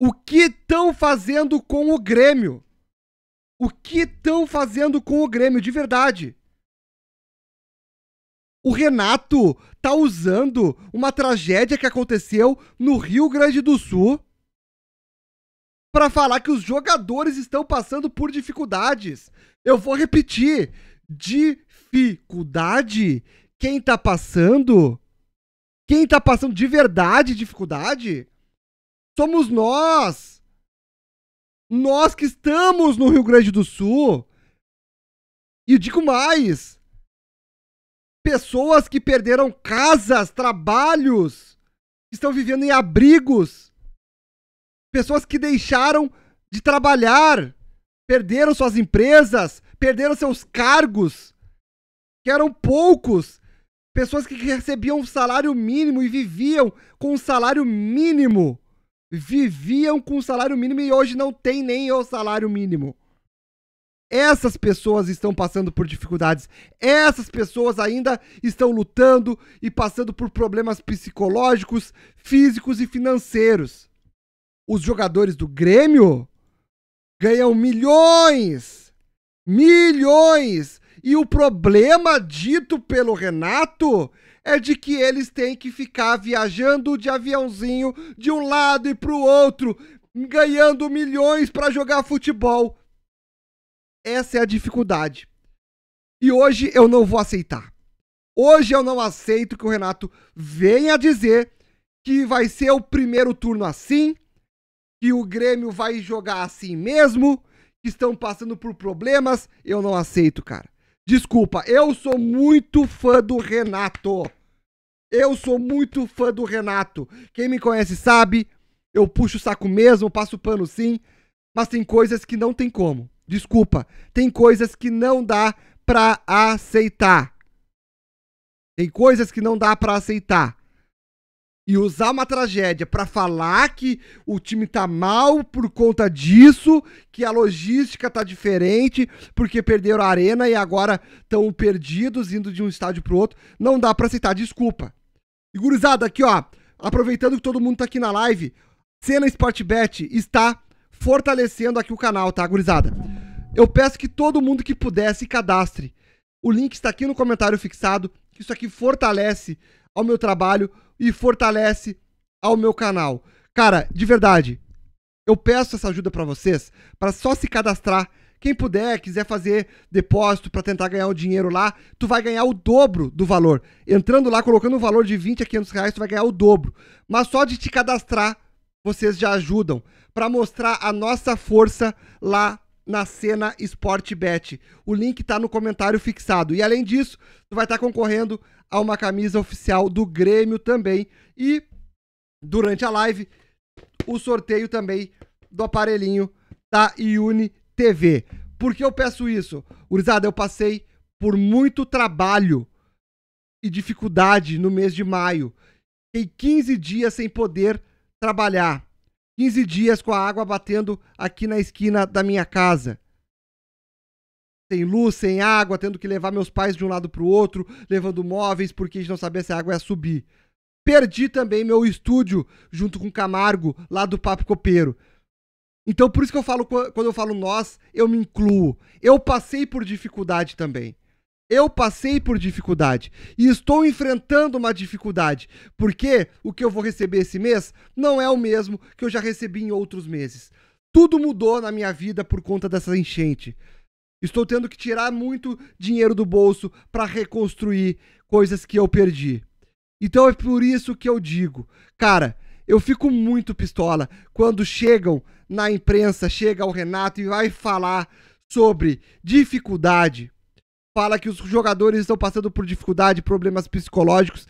O que estão fazendo com o Grêmio? O que estão fazendo com o Grêmio de verdade? O Renato tá usando uma tragédia que aconteceu no Rio Grande do Sul para falar que os jogadores estão passando por dificuldades. Eu vou repetir: dificuldade. Quem tá passando? Quem tá passando de verdade dificuldade somos nós. Nós que estamos no Rio Grande do Sul. E digo mais: pessoas que perderam casas, trabalhos, que estão vivendo em abrigos, pessoas que deixaram de trabalhar, perderam suas empresas, perderam seus cargos, que eram poucos, pessoas que recebiam salário mínimo e viviam com um salário mínimo viviam com salário mínimo e hoje não tem nem o salário mínimo. Essas pessoas estão passando por dificuldades. Essas pessoas ainda estão lutando e passando por problemas psicológicos, físicos e financeiros. Os jogadores do Grêmio ganham milhões, milhões. E o problema dito pelo Renato é de que eles têm que ficar viajando de aviãozinho de um lado e para o outro, ganhando milhões para jogar futebol. Essa é a dificuldade. E hoje eu não vou aceitar. Hoje eu não aceito que o Renato venha dizer que vai ser o primeiro turno assim, que o Grêmio vai jogar assim mesmo, que estão passando por problemas. Eu não aceito, cara. Desculpa, eu sou muito fã do Renato. Eu sou muito fã do Renato. Quem me conhece sabe, eu puxo o saco mesmo, passo pano sim, mas tem coisas que não tem como. Desculpa, tem coisas que não dá pra aceitar. Tem coisas que não dá pra aceitar e usar uma tragédia para falar que o time tá mal por conta disso, que a logística tá diferente, porque perderam a arena e agora estão perdidos indo de um estádio pro outro, não dá para aceitar desculpa. E gurizada, aqui ó, aproveitando que todo mundo tá aqui na live, Cena Sportbet está fortalecendo aqui o canal, tá, gurizada? Eu peço que todo mundo que pudesse cadastre. O link está aqui no comentário fixado, que isso aqui fortalece ao meu trabalho e fortalece ao meu canal. Cara, de verdade, eu peço essa ajuda para vocês, para só se cadastrar. Quem puder, quiser fazer depósito para tentar ganhar o dinheiro lá, tu vai ganhar o dobro do valor. Entrando lá, colocando um valor de 20 a 500 reais, tu vai ganhar o dobro. Mas só de te cadastrar, vocês já ajudam para mostrar a nossa força lá na cena Sportbet. O link está no comentário fixado. E além disso, tu vai estar tá concorrendo a uma camisa oficial do Grêmio também. E durante a live, o sorteio também do aparelhinho da Iune TV. Por que eu peço isso? Urizada, eu passei por muito trabalho e dificuldade no mês de maio. Fiquei 15 dias sem poder trabalhar. 15 dias com a água batendo aqui na esquina da minha casa. Sem luz, sem água, tendo que levar meus pais de um lado para o outro, levando móveis porque a gente não sabia se a água ia subir. Perdi também meu estúdio junto com Camargo, lá do Papo Copeiro. Então, por isso que eu falo, quando eu falo nós, eu me incluo. Eu passei por dificuldade também. Eu passei por dificuldade e estou enfrentando uma dificuldade, porque o que eu vou receber esse mês não é o mesmo que eu já recebi em outros meses. Tudo mudou na minha vida por conta dessa enchente. Estou tendo que tirar muito dinheiro do bolso para reconstruir coisas que eu perdi. Então é por isso que eu digo, cara, eu fico muito pistola quando chegam na imprensa, chega o Renato e vai falar sobre dificuldade, fala que os jogadores estão passando por dificuldade, problemas psicológicos.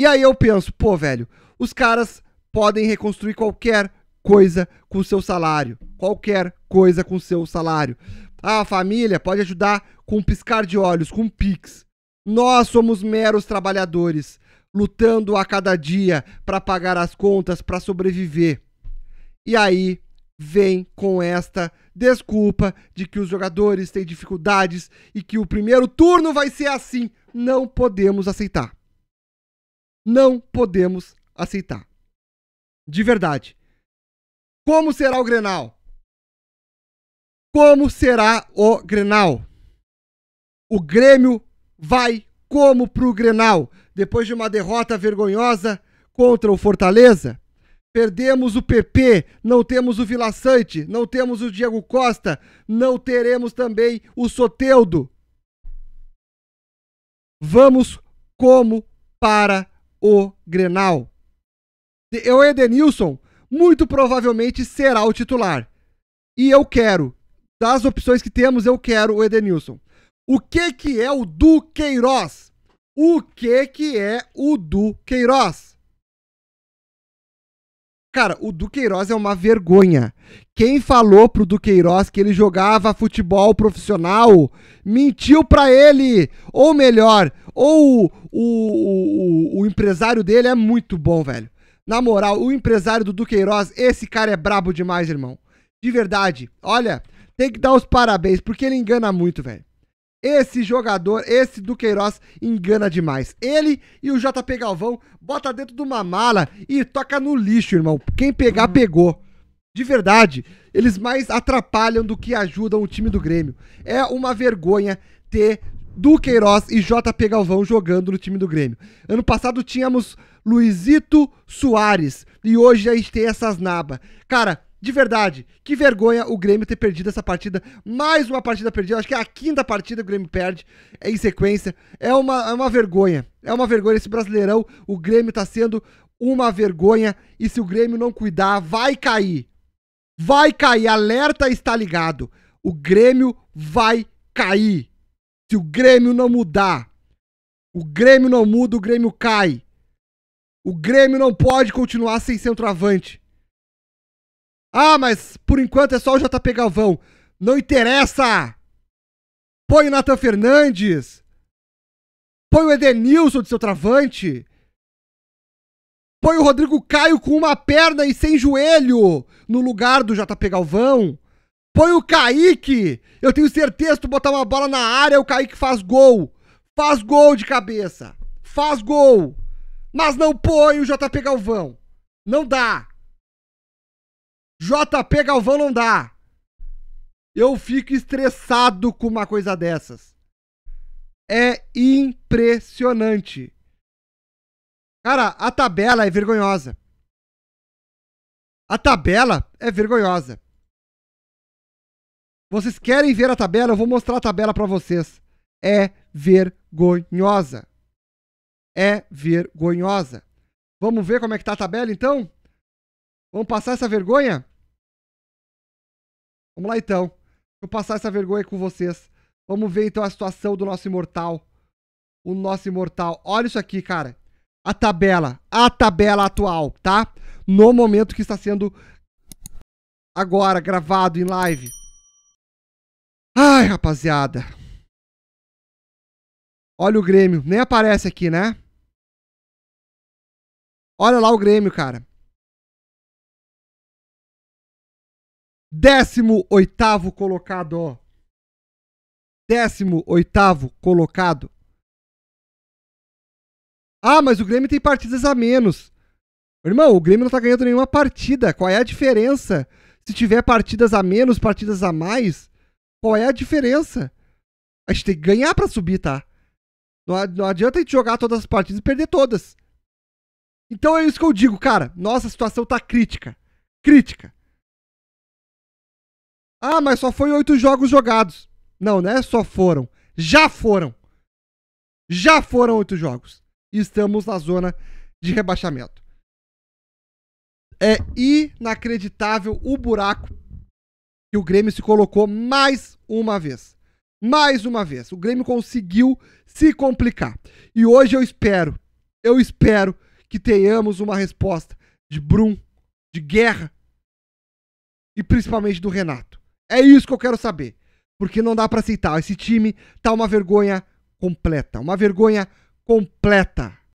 E aí eu penso, pô, velho, os caras podem reconstruir qualquer coisa com seu salário. Qualquer coisa com seu salário. A família pode ajudar com um piscar de olhos, com um pix. Nós somos meros trabalhadores, lutando a cada dia para pagar as contas, para sobreviver. E aí vem com esta desculpa de que os jogadores têm dificuldades e que o primeiro turno vai ser assim. Não podemos aceitar. Não podemos aceitar. De verdade. Como será o Grenal? Como será o Grenal? O Grêmio vai como pro Grenal, depois de uma derrota vergonhosa contra o Fortaleza? Perdemos o PP, não temos o Vila Sante, não temos o Diego Costa, não teremos também o Soteudo. Vamos como para o Grenal. É o Edenilson muito provavelmente será o titular. E eu quero, das opções que temos, eu quero o Edenilson. O que que é o Duqueiroz? O que que é o Duqueiroz? Cara, o Duqueiroz é uma vergonha. Quem falou pro Duqueiroz que ele jogava futebol profissional mentiu para ele. Ou melhor, ou o, o, o, o empresário dele é muito bom, velho. Na moral, o empresário do Duqueiroz, esse cara é brabo demais, irmão. De verdade. Olha, tem que dar os parabéns, porque ele engana muito, velho. Esse jogador, esse do Queiroz, engana demais. Ele e o JP Galvão bota dentro de uma mala e toca no lixo, irmão. Quem pegar, uhum. pegou. De verdade, eles mais atrapalham do que ajudam o time do Grêmio. É uma vergonha ter Duqueiroz e JP Galvão jogando no time do Grêmio. Ano passado tínhamos Luizito Soares e hoje a gente tem essas nabas. Cara, de verdade, que vergonha o Grêmio ter perdido essa partida. Mais uma partida perdida. Acho que é a quinta partida que o Grêmio perde em sequência. É uma, é uma vergonha. É uma vergonha. Esse brasileirão, o Grêmio está sendo uma vergonha. E se o Grêmio não cuidar, vai cair. Vai cair. Alerta está ligado. O Grêmio vai cair. Se o Grêmio não mudar. O Grêmio não muda, o Grêmio cai. O Grêmio não pode continuar sem centroavante. Ah, mas por enquanto é só o JP Galvão. Não interessa! Põe o Nathan Fernandes. Põe o Edenilson de seu travante. Põe o Rodrigo Caio com uma perna e sem joelho no lugar do JP Galvão. Põe o Kaique. Eu tenho certeza que tu botar uma bola na área, o Kaique faz gol. Faz gol de cabeça. Faz gol. Mas não põe o JP Galvão. Não dá. JP Galvão não dá. Eu fico estressado com uma coisa dessas. É impressionante. Cara, a tabela é vergonhosa. A tabela é vergonhosa. Vocês querem ver a tabela? Eu vou mostrar a tabela para vocês. É vergonhosa. É vergonhosa. Vamos ver como é que tá a tabela então? Vamos passar essa vergonha? Vamos lá então. Deixa eu passar essa vergonha com vocês. Vamos ver então a situação do nosso imortal. O nosso imortal. Olha isso aqui, cara. A tabela. A tabela atual, tá? No momento que está sendo agora gravado em live. Ai, rapaziada. Olha o Grêmio. Nem aparece aqui, né? Olha lá o Grêmio, cara. 18 colocado, ó. 18 colocado. Ah, mas o Grêmio tem partidas a menos. Irmão, o Grêmio não tá ganhando nenhuma partida. Qual é a diferença? Se tiver partidas a menos, partidas a mais, qual é a diferença? A gente tem que ganhar para subir, tá? Não, adianta a gente jogar todas as partidas e perder todas. Então é isso que eu digo, cara. Nossa, a situação tá crítica. Crítica. Ah, mas só foi oito jogos jogados. Não, né? Só foram. Já foram. Já foram oito jogos. Estamos na zona de rebaixamento. É inacreditável o buraco que o Grêmio se colocou mais uma vez. Mais uma vez. O Grêmio conseguiu se complicar. E hoje eu espero, eu espero que tenhamos uma resposta de Brum, de Guerra e principalmente do Renato. É isso que eu quero saber. Porque não dá para aceitar. Esse time tá uma vergonha completa. Uma vergonha completa.